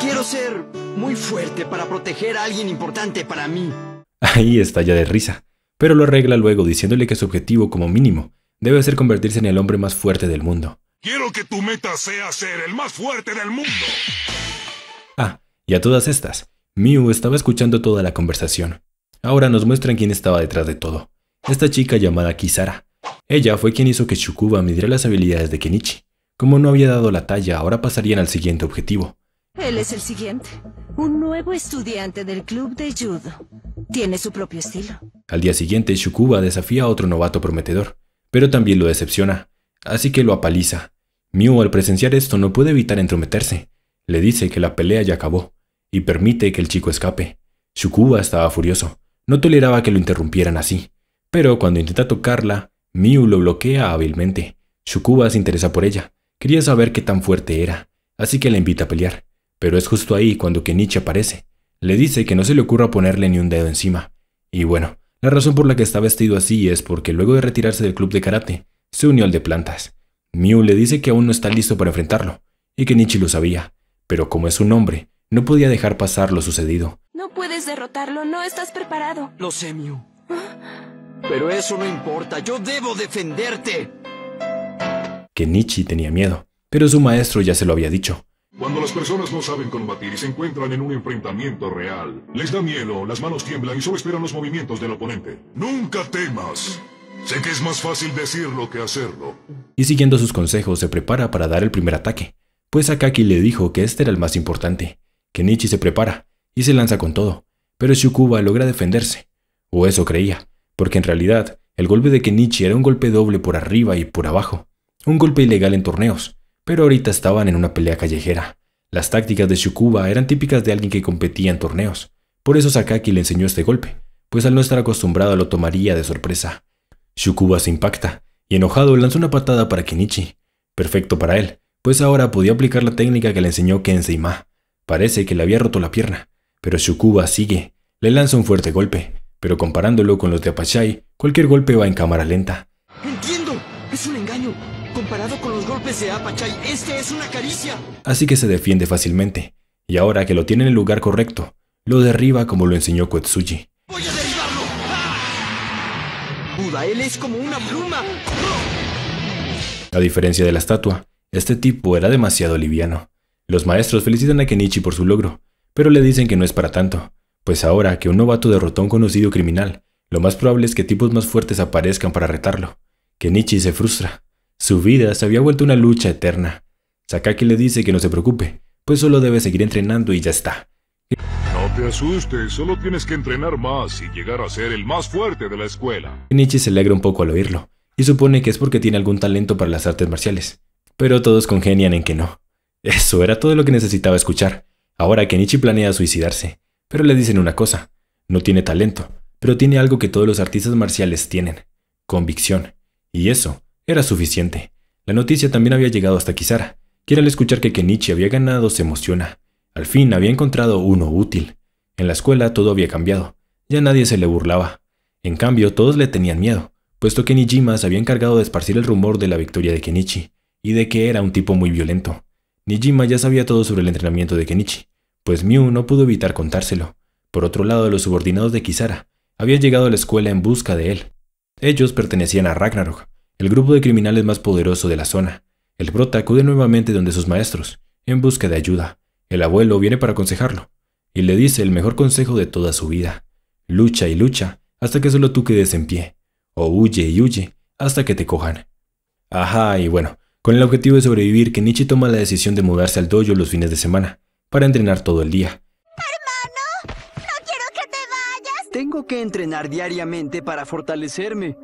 Quiero ser muy fuerte para proteger a alguien importante para mí. Ahí estalla de risa, pero lo arregla luego diciéndole que su objetivo como mínimo debe ser convertirse en el hombre más fuerte del mundo. Quiero que tu meta sea ser el más fuerte del mundo. Ah, y a todas estas, Mew estaba escuchando toda la conversación. Ahora nos muestran quién estaba detrás de todo. Esta chica llamada Kisara, ella fue quien hizo que Shukuba midiera las habilidades de Kenichi. Como no había dado la talla, ahora pasarían al siguiente objetivo. Él es el siguiente, un nuevo estudiante del club de judo. Tiene su propio estilo. Al día siguiente, Shukuba desafía a otro novato prometedor, pero también lo decepciona, así que lo apaliza. Miu, al presenciar esto no puede evitar entrometerse. Le dice que la pelea ya acabó, y permite que el chico escape. Shukuba estaba furioso, no toleraba que lo interrumpieran así, pero cuando intenta tocarla, Miu lo bloquea hábilmente. Shukuba se interesa por ella. Quería saber qué tan fuerte era, así que la invita a pelear. Pero es justo ahí cuando Kenichi aparece. Le dice que no se le ocurra ponerle ni un dedo encima. Y bueno, la razón por la que está vestido así es porque luego de retirarse del club de karate, se unió al de plantas. Miu le dice que aún no está listo para enfrentarlo, y que Kenichi lo sabía, pero como es un hombre, no podía dejar pasar lo sucedido. No puedes derrotarlo, no estás preparado. Lo sé, Miu. ¿Ah? Pero eso no importa, yo debo defenderte. Que Nichi tenía miedo, pero su maestro ya se lo había dicho. Cuando las personas no saben combatir y se encuentran en un enfrentamiento real, les da miedo, las manos tiemblan y solo esperan los movimientos del oponente. Nunca temas. Sé que es más fácil decirlo que hacerlo. Y siguiendo sus consejos se prepara para dar el primer ataque, pues Akaki le dijo que este era el más importante, que Nichi se prepara y se lanza con todo, pero Shukuba logra defenderse, o eso creía, porque en realidad el golpe de Kenichi era un golpe doble por arriba y por abajo, un golpe ilegal en torneos, pero ahorita estaban en una pelea callejera. Las tácticas de Shukuba eran típicas de alguien que competía en torneos, por eso Sakaki le enseñó este golpe, pues al no estar acostumbrado lo tomaría de sorpresa. Shukuba se impacta, y enojado lanza una patada para Kenichi, perfecto para él, pues ahora podía aplicar la técnica que le enseñó Kensei Ma. Parece que le había roto la pierna, pero Shukuba sigue, le lanza un fuerte golpe, pero comparándolo con los de Apachai, cualquier golpe va en cámara lenta. ¡Entiendo! ¡Es un engaño! Comparado con los golpes de Apachai, este es una caricia. Así que se defiende fácilmente, y ahora que lo tiene en el lugar correcto, lo derriba como lo enseñó Koetsuji. ¡Voy a derribarlo! Buda, él es como una pluma. A diferencia de la estatua, este tipo era demasiado liviano. Los maestros felicitan a Kenichi por su logro, pero le dicen que no es para tanto, pues ahora que un novato derrotó a un conocido criminal, lo más probable es que tipos más fuertes aparezcan para retarlo. Kenichi se frustra. Su vida se había vuelto una lucha eterna. Sakaki le dice que no se preocupe, pues solo debe seguir entrenando y ya está. No te asustes, solo tienes que entrenar más y llegar a ser el más fuerte de la escuela. Kenichi se alegra un poco al oírlo, y supone que es porque tiene algún talento para las artes marciales. Pero todos congenian en que no. Eso era todo lo que necesitaba escuchar. Ahora Kenichi planea suicidarse, pero le dicen una cosa, no tiene talento, pero tiene algo que todos los artistas marciales tienen, convicción. Y eso era suficiente. La noticia también había llegado hasta Kisara, quien al escuchar que Kenichi había ganado se emociona. Al fin había encontrado uno útil. En la escuela todo había cambiado, ya nadie se le burlaba. En cambio, todos le tenían miedo, puesto que Nijima se había encargado de esparcir el rumor de la victoria de Kenichi, y de que era un tipo muy violento. Nijima ya sabía todo sobre el entrenamiento de Kenichi, pues Mew no pudo evitar contárselo. Por otro lado, los subordinados de Kisara habían llegado a la escuela en busca de él. Ellos pertenecían a Ragnarok, el grupo de criminales más poderoso de la zona. El brota acude nuevamente donde sus maestros, en busca de ayuda. El abuelo viene para aconsejarlo, y le dice el mejor consejo de toda su vida. Lucha y lucha hasta que solo tú quedes en pie, o huye y huye hasta que te cojan. Ajá, y bueno, con el objetivo de sobrevivir, que Nichi toma la decisión de mudarse al dojo los fines de semana, para entrenar todo el día. ¡Hermano! ¡No quiero que te vayas! Tengo que entrenar diariamente para fortalecerme.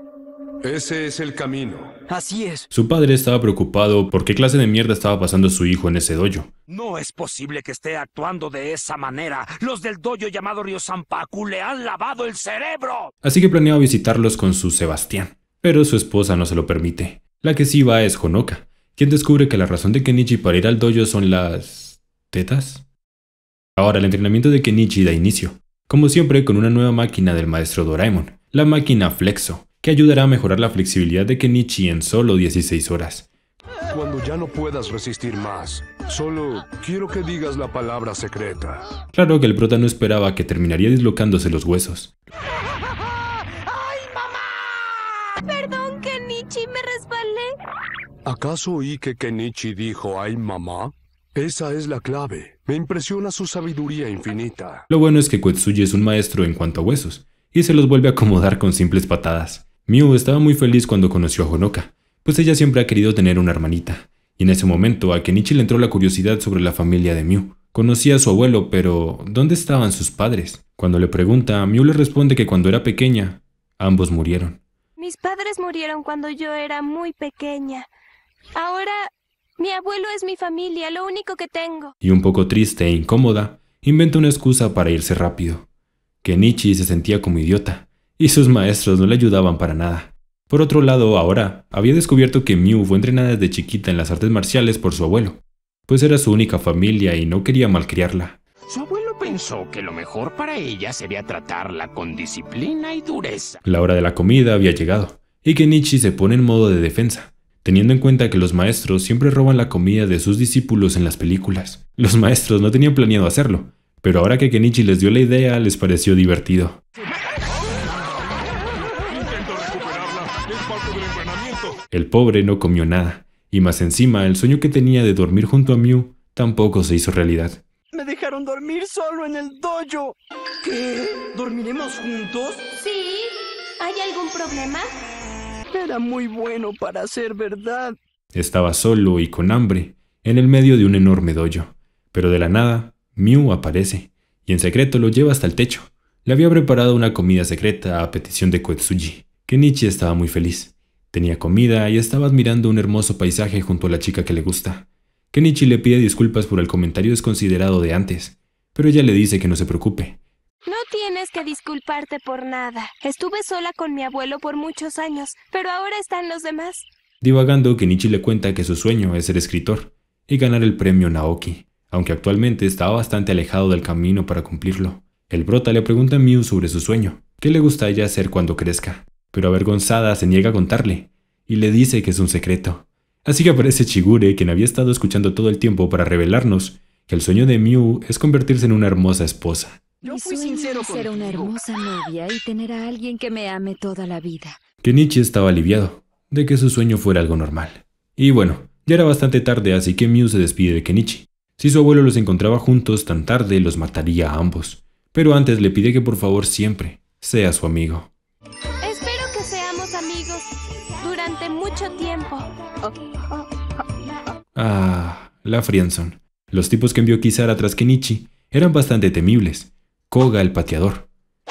Ese es el camino. Así es. Su padre estaba preocupado por qué clase de mierda estaba pasando su hijo en ese dojo. No es posible que esté actuando de esa manera. Los del dojo llamado Río Sampaku le han lavado el cerebro. Así que planeaba visitarlos con su Sebastián. Pero su esposa no se lo permite. La que sí va es Honoka, quien descubre que la razón de que Kenichi para ir al dojo son las tetas. Ahora el entrenamiento de Kenichi da inicio, como siempre con una nueva máquina del maestro Doraemon, la máquina Flexo, que ayudará a mejorar la flexibilidad de Kenichi en solo 16 horas. Cuando ya no puedas resistir más, solo quiero que digas la palabra secreta. Claro que el prota no esperaba que terminaría dislocándose los huesos. ¡Ay, mamá! Perdón, Kenichi, me resbalé. ¿Acaso oí que Kenichi dijo, ay, mamá? Esa es la clave. Me impresiona su sabiduría infinita. Lo bueno es que Kuetsuji es un maestro en cuanto a huesos, y se los vuelve a acomodar con simples patadas. Miu estaba muy feliz cuando conoció a Honoka, pues ella siempre ha querido tener una hermanita. Y en ese momento a Kenichi le entró la curiosidad sobre la familia de Miu. Conocía a su abuelo, pero ¿dónde estaban sus padres? Cuando le pregunta, Miu le responde que cuando era pequeña, ambos murieron. Mis padres murieron cuando yo era muy pequeña. Ahora mi abuelo es mi familia, lo único que tengo. Y un poco triste e incómoda, inventa una excusa para irse rápido. Kenichi se sentía como idiota, y sus maestros no le ayudaban para nada. Por otro lado, ahora había descubierto que Miu fue entrenada desde chiquita en las artes marciales por su abuelo, pues era su única familia y no quería malcriarla. Su abuelo pensó que lo mejor para ella sería tratarla con disciplina y dureza. La hora de la comida había llegado, y Kenichi se pone en modo de defensa, teniendo en cuenta que los maestros siempre roban la comida de sus discípulos en las películas. Los maestros no tenían planeado hacerlo, pero ahora que Kenichi les dio la idea les pareció divertido. El pobre no comió nada, y más encima el sueño que tenía de dormir junto a Mew tampoco se hizo realidad. Me dejaron dormir solo en el dojo. ¿Qué? ¿Dormiremos juntos? Sí. ¿Hay algún problema? Era muy bueno para ser verdad. Estaba solo y con hambre, en el medio de un enorme doyo. Pero de la nada, Mew aparece, y en secreto lo lleva hasta el techo. Le había preparado una comida secreta a petición de Koetsuji. Kenichi estaba muy feliz. Tenía comida y estaba admirando un hermoso paisaje junto a la chica que le gusta. Kenichi le pide disculpas por el comentario desconsiderado de antes, pero ella le dice que no se preocupe. No disculparte por nada. Estuve sola con mi abuelo por muchos años, pero ahora están los demás. Divagando, Kenichi le cuenta que su sueño es ser escritor y ganar el premio Naoki, aunque actualmente está bastante alejado del camino para cumplirlo. El brota le pregunta a Miu sobre su sueño, qué le gusta ella hacer cuando crezca, pero avergonzada se niega a contarle y le dice que es un secreto. Así que aparece Chigure, quien había estado escuchando todo el tiempo para revelarnos que el sueño de Miu es convertirse en una hermosa esposa. Yo sincero ser una hermosa novia y tener a alguien que me ame toda la vida. Kenichi estaba aliviado de que su sueño fuera algo normal. Y bueno, ya era bastante tarde, así que Mew se despide de Kenichi. Si su abuelo los encontraba juntos tan tarde, los mataría a ambos. Pero antes le pide que por favor siempre sea su amigo. Espero que seamos amigos durante mucho tiempo. ah, la Frienson. Los tipos que envió Kisara tras Kenichi eran bastante temibles, Koga el pateador,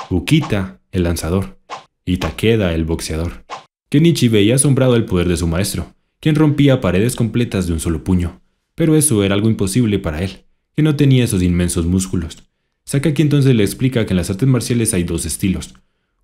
Ukita el lanzador y Takeda el boxeador. Kenichi veía asombrado el poder de su maestro, quien rompía paredes completas de un solo puño, pero eso era algo imposible para él, que no tenía esos inmensos músculos. Sakaki entonces le explica que en las artes marciales hay dos estilos,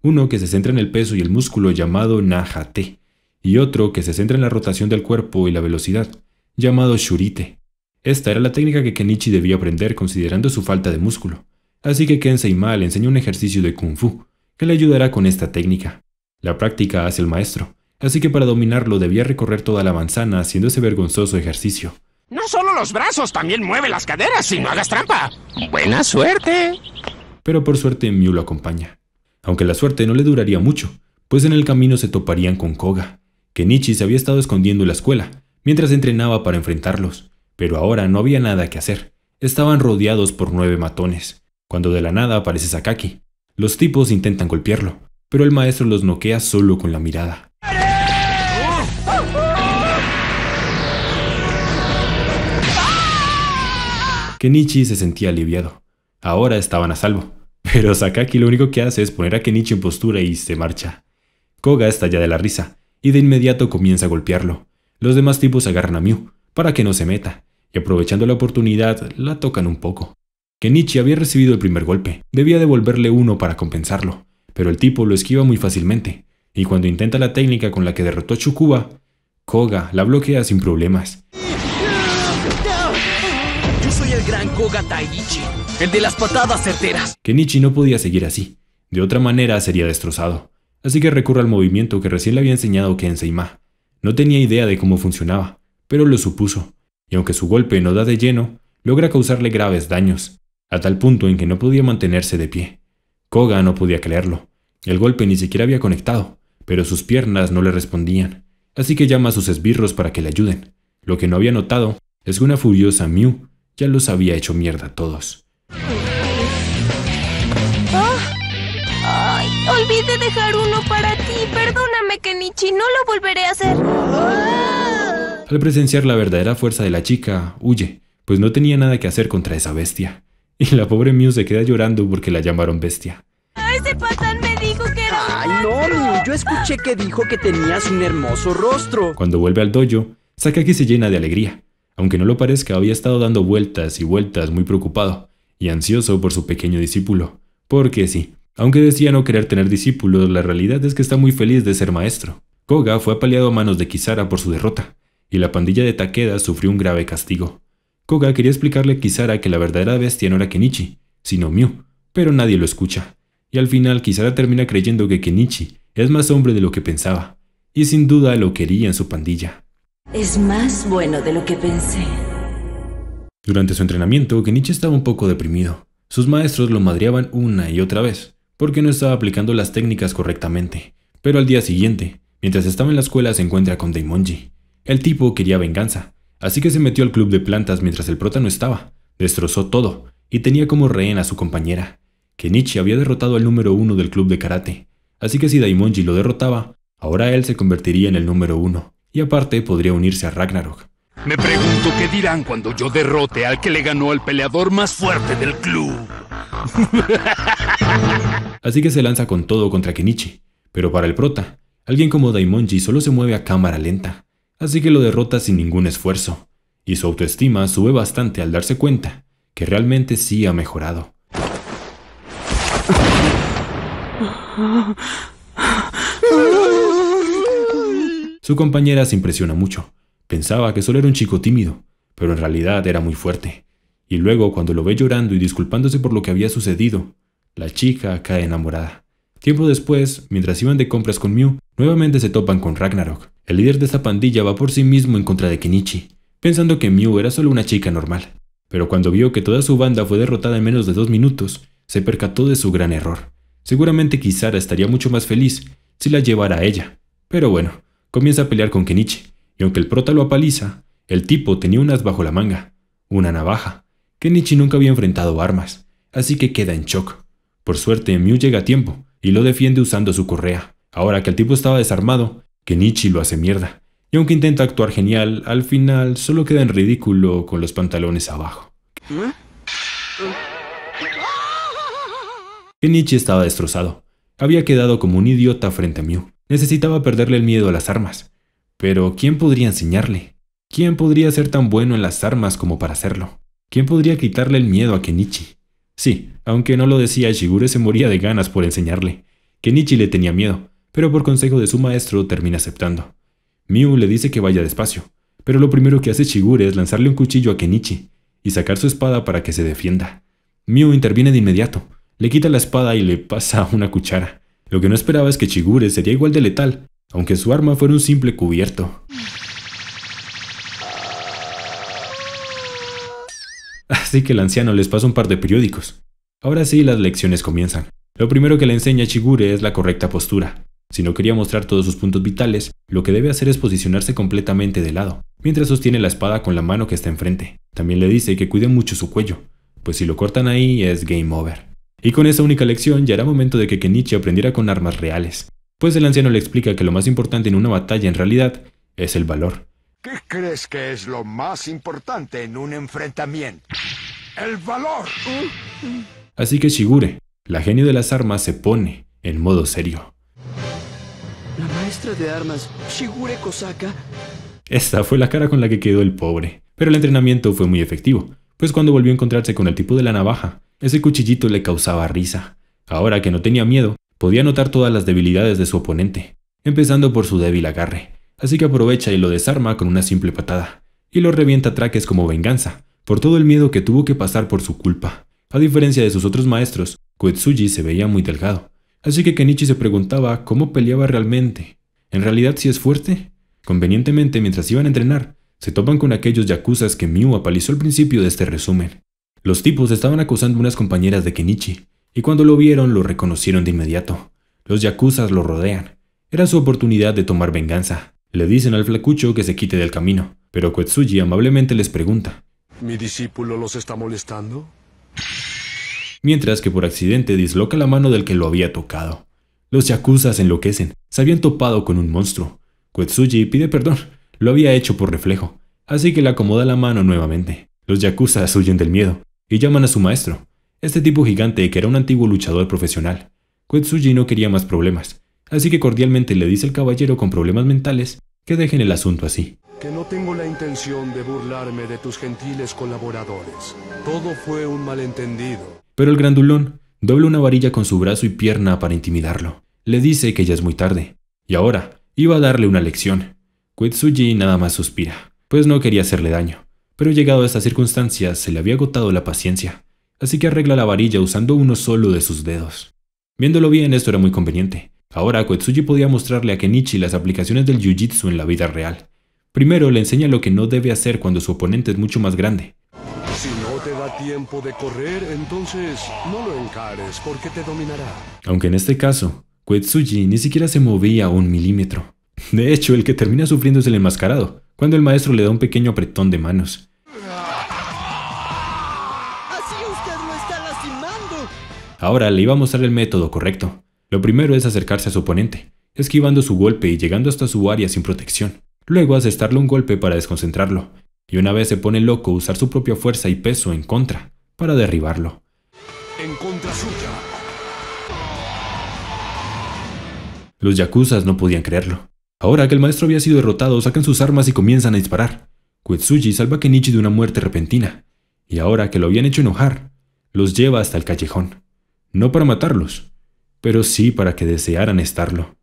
uno que se centra en el peso y el músculo llamado Nahate, y otro que se centra en la rotación del cuerpo y la velocidad, llamado Shurite. Esta era la técnica que Kenichi debía aprender considerando su falta de músculo, Así que Ken mal le enseñó un ejercicio de Kung Fu, que le ayudará con esta técnica. La práctica hace el maestro, así que para dominarlo debía recorrer toda la manzana haciendo ese vergonzoso ejercicio. No solo los brazos, también mueve las caderas si no hagas trampa. Buena suerte. Pero por suerte Mew lo acompaña. Aunque la suerte no le duraría mucho, pues en el camino se toparían con Koga. que Kenichi se había estado escondiendo en la escuela, mientras entrenaba para enfrentarlos, pero ahora no había nada que hacer. Estaban rodeados por nueve matones cuando de la nada aparece Sakaki. Los tipos intentan golpearlo, pero el maestro los noquea solo con la mirada. Kenichi se sentía aliviado. Ahora estaban a salvo. Pero Sakaki lo único que hace es poner a Kenichi en postura y se marcha. Koga estalla de la risa y de inmediato comienza a golpearlo. Los demás tipos agarran a Mew para que no se meta y aprovechando la oportunidad la tocan un poco. Kenichi había recibido el primer golpe. Debía devolverle uno para compensarlo, pero el tipo lo esquiva muy fácilmente, y cuando intenta la técnica con la que derrotó a Chukuba, Koga la bloquea sin problemas. Yo soy el gran Koga Taiichi, el de las patadas certeras. Kenichi no podía seguir así, de otra manera sería destrozado, así que recurre al movimiento que recién le había enseñado Ken Seima. No tenía idea de cómo funcionaba, pero lo supuso, y aunque su golpe no da de lleno, logra causarle graves daños a tal punto en que no podía mantenerse de pie. Koga no podía creerlo. El golpe ni siquiera había conectado, pero sus piernas no le respondían, así que llama a sus esbirros para que le ayuden. Lo que no había notado es que una furiosa Mew ya los había hecho mierda a todos. Ah, ¡Ay! dejar uno para ti. Perdóname, Kenichi. No lo volveré a hacer. Al presenciar la verdadera fuerza de la chica, huye, pues no tenía nada que hacer contra esa bestia. Y la pobre Miu se queda llorando porque la llamaron bestia. ¡Ese patán me dijo que era ¡Ay, no, Yo escuché que dijo que tenías un hermoso rostro. Cuando vuelve al dojo, Sakaki se llena de alegría. Aunque no lo parezca, había estado dando vueltas y vueltas muy preocupado y ansioso por su pequeño discípulo. Porque sí, aunque decía no querer tener discípulos, la realidad es que está muy feliz de ser maestro. Koga fue apaleado a manos de Kisara por su derrota, y la pandilla de Takeda sufrió un grave castigo. Koga quería explicarle a Kisara que la verdadera bestia no era Kenichi, sino Mew, pero nadie lo escucha. Y al final Kisara termina creyendo que Kenichi es más hombre de lo que pensaba, y sin duda lo quería en su pandilla. Es más bueno de lo que pensé. Durante su entrenamiento, Kenichi estaba un poco deprimido. Sus maestros lo madreaban una y otra vez, porque no estaba aplicando las técnicas correctamente. Pero al día siguiente, mientras estaba en la escuela, se encuentra con Daimonji. El tipo quería venganza, Así que se metió al club de plantas mientras el prota no estaba, destrozó todo, y tenía como rehén a su compañera. Kenichi había derrotado al número uno del club de karate, así que si Daimonji lo derrotaba, ahora él se convertiría en el número uno, y aparte podría unirse a Ragnarok. Me pregunto qué dirán cuando yo derrote al que le ganó al peleador más fuerte del club. Así que se lanza con todo contra Kenichi, pero para el prota, alguien como Daimonji solo se mueve a cámara lenta así que lo derrota sin ningún esfuerzo, y su autoestima sube bastante al darse cuenta que realmente sí ha mejorado. Su compañera se impresiona mucho. Pensaba que solo era un chico tímido, pero en realidad era muy fuerte. Y luego, cuando lo ve llorando y disculpándose por lo que había sucedido, la chica cae enamorada. Tiempo después, mientras iban de compras con Mew, nuevamente se topan con Ragnarok, el líder de esa pandilla va por sí mismo en contra de Kenichi, pensando que Mew era solo una chica normal. Pero cuando vio que toda su banda fue derrotada en menos de dos minutos, se percató de su gran error. Seguramente Kisara estaría mucho más feliz si la llevara a ella. Pero bueno, comienza a pelear con Kenichi, y aunque el prota lo apaliza, el tipo tenía unas bajo la manga, una navaja. Kenichi nunca había enfrentado armas, así que queda en shock. Por suerte, Mew llega a tiempo y lo defiende usando su correa. Ahora que el tipo estaba desarmado, que lo hace mierda, y aunque intenta actuar genial, al final solo queda en ridículo con los pantalones abajo. Kenichi estaba destrozado. Había quedado como un idiota frente a Mew. Necesitaba perderle el miedo a las armas. Pero ¿quién podría enseñarle? ¿Quién podría ser tan bueno en las armas como para hacerlo? ¿Quién podría quitarle el miedo a Kenichi? Sí, aunque no lo decía, Shigure se moría de ganas por enseñarle. Kenichi le tenía miedo, pero por consejo de su maestro termina aceptando. Miu le dice que vaya despacio, pero lo primero que hace Shigure es lanzarle un cuchillo a Kenichi y sacar su espada para que se defienda. Miu interviene de inmediato, le quita la espada y le pasa una cuchara. Lo que no esperaba es que Shigure sería igual de letal, aunque su arma fuera un simple cubierto. Así que el anciano les pasa un par de periódicos. Ahora sí, las lecciones comienzan. Lo primero que le enseña a Shigure es la correcta postura, si no quería mostrar todos sus puntos vitales, lo que debe hacer es posicionarse completamente de lado, mientras sostiene la espada con la mano que está enfrente. También le dice que cuide mucho su cuello, pues si lo cortan ahí es game over. Y con esa única lección ya era momento de que Kenichi aprendiera con armas reales, pues el anciano le explica que lo más importante en una batalla en realidad es el valor. ¿Qué crees que es lo más importante en un enfrentamiento? ¡El valor! Así que Shigure, la genio de las armas, se pone en modo serio. Esta fue la cara con la que quedó el pobre, pero el entrenamiento fue muy efectivo, pues cuando volvió a encontrarse con el tipo de la navaja, ese cuchillito le causaba risa. Ahora que no tenía miedo, podía notar todas las debilidades de su oponente, empezando por su débil agarre, así que aprovecha y lo desarma con una simple patada, y lo revienta a traques como venganza, por todo el miedo que tuvo que pasar por su culpa. A diferencia de sus otros maestros, Koetsuji se veía muy delgado, así que Kenichi se preguntaba cómo peleaba realmente. En realidad sí es fuerte. Convenientemente, mientras iban a entrenar, se topan con aquellos yakuzas que Miu apalizó al principio de este resumen. Los tipos estaban acusando unas compañeras de Kenichi, y cuando lo vieron lo reconocieron de inmediato. Los yakuzas lo rodean. Era su oportunidad de tomar venganza. Le dicen al flacucho que se quite del camino, pero Koetsuji amablemente les pregunta. ¿Mi discípulo los está molestando? Mientras que por accidente disloca la mano del que lo había tocado. Los yakuzas enloquecen. Se habían topado con un monstruo. Kuetsuji pide perdón. Lo había hecho por reflejo. Así que le acomoda la mano nuevamente. Los Yakuza huyen del miedo y llaman a su maestro. Este tipo gigante que era un antiguo luchador profesional. Kuetsuji no quería más problemas. Así que cordialmente le dice al caballero con problemas mentales que dejen el asunto así. Que no tengo la intención de burlarme de tus gentiles colaboradores. Todo fue un malentendido. Pero el grandulón dobla una varilla con su brazo y pierna para intimidarlo. Le dice que ya es muy tarde. Y ahora, iba a darle una lección. Ketsuji nada más suspira, pues no quería hacerle daño. Pero llegado a estas circunstancias, se le había agotado la paciencia, así que arregla la varilla usando uno solo de sus dedos. Viéndolo bien, esto era muy conveniente. Ahora Koetsuji podía mostrarle a Kenichi las aplicaciones del jiu-jitsu en la vida real. Primero le enseña lo que no debe hacer cuando su oponente es mucho más grande, tiempo de correr, entonces no lo encares porque te dominará. Aunque en este caso, Kuetsuji ni siquiera se movía un milímetro. De hecho, el que termina sufriendo es el enmascarado, cuando el maestro le da un pequeño apretón de manos. Así usted lo está lastimando. Ahora le iba a mostrar el método correcto. Lo primero es acercarse a su oponente, esquivando su golpe y llegando hasta su área sin protección. Luego asestarle un golpe para desconcentrarlo, y una vez se pone loco usar su propia fuerza y peso en contra para derribarlo. En contra suya. Los yakuzas no podían creerlo. Ahora que el maestro había sido derrotado, sacan sus armas y comienzan a disparar. Kuetsuji salva a Kenichi de una muerte repentina, y ahora que lo habían hecho enojar, los lleva hasta el callejón. No para matarlos, pero sí para que desearan estarlo.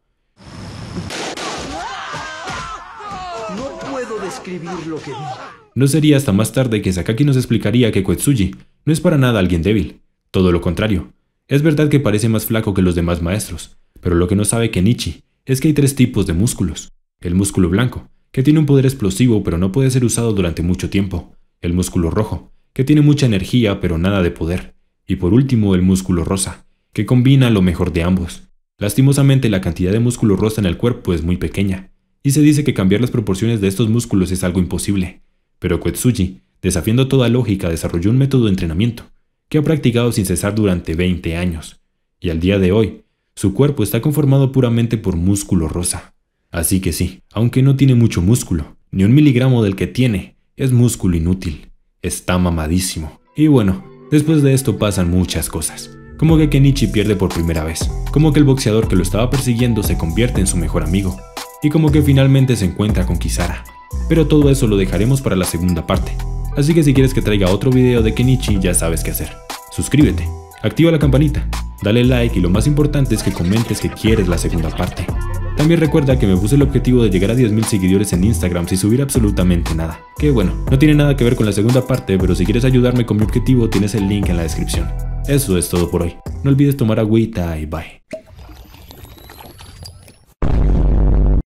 No sería hasta más tarde que Sakaki nos explicaría que Koetsuji no es para nada alguien débil, todo lo contrario. Es verdad que parece más flaco que los demás maestros, pero lo que no sabe Kenichi es que hay tres tipos de músculos. El músculo blanco, que tiene un poder explosivo pero no puede ser usado durante mucho tiempo. El músculo rojo, que tiene mucha energía pero nada de poder. Y por último el músculo rosa, que combina lo mejor de ambos. Lastimosamente la cantidad de músculo rosa en el cuerpo es muy pequeña, y se dice que cambiar las proporciones de estos músculos es algo imposible. Pero Ketsuji, desafiando toda lógica, desarrolló un método de entrenamiento que ha practicado sin cesar durante 20 años, y al día de hoy, su cuerpo está conformado puramente por músculo rosa. Así que sí, aunque no tiene mucho músculo, ni un miligramo del que tiene, es músculo inútil. Está mamadísimo. Y bueno, después de esto pasan muchas cosas. Como que Kenichi pierde por primera vez, como que el boxeador que lo estaba persiguiendo se convierte en su mejor amigo, y como que finalmente se encuentra con Kisara. Pero todo eso lo dejaremos para la segunda parte, así que si quieres que traiga otro video de Kenichi ya sabes qué hacer. Suscríbete, activa la campanita, dale like y lo más importante es que comentes que quieres la segunda parte. También recuerda que me puse el objetivo de llegar a 10.000 seguidores en Instagram sin subir absolutamente nada. Que bueno, no tiene nada que ver con la segunda parte, pero si quieres ayudarme con mi objetivo tienes el link en la descripción. Eso es todo por hoy. No olvides tomar agüita y bye.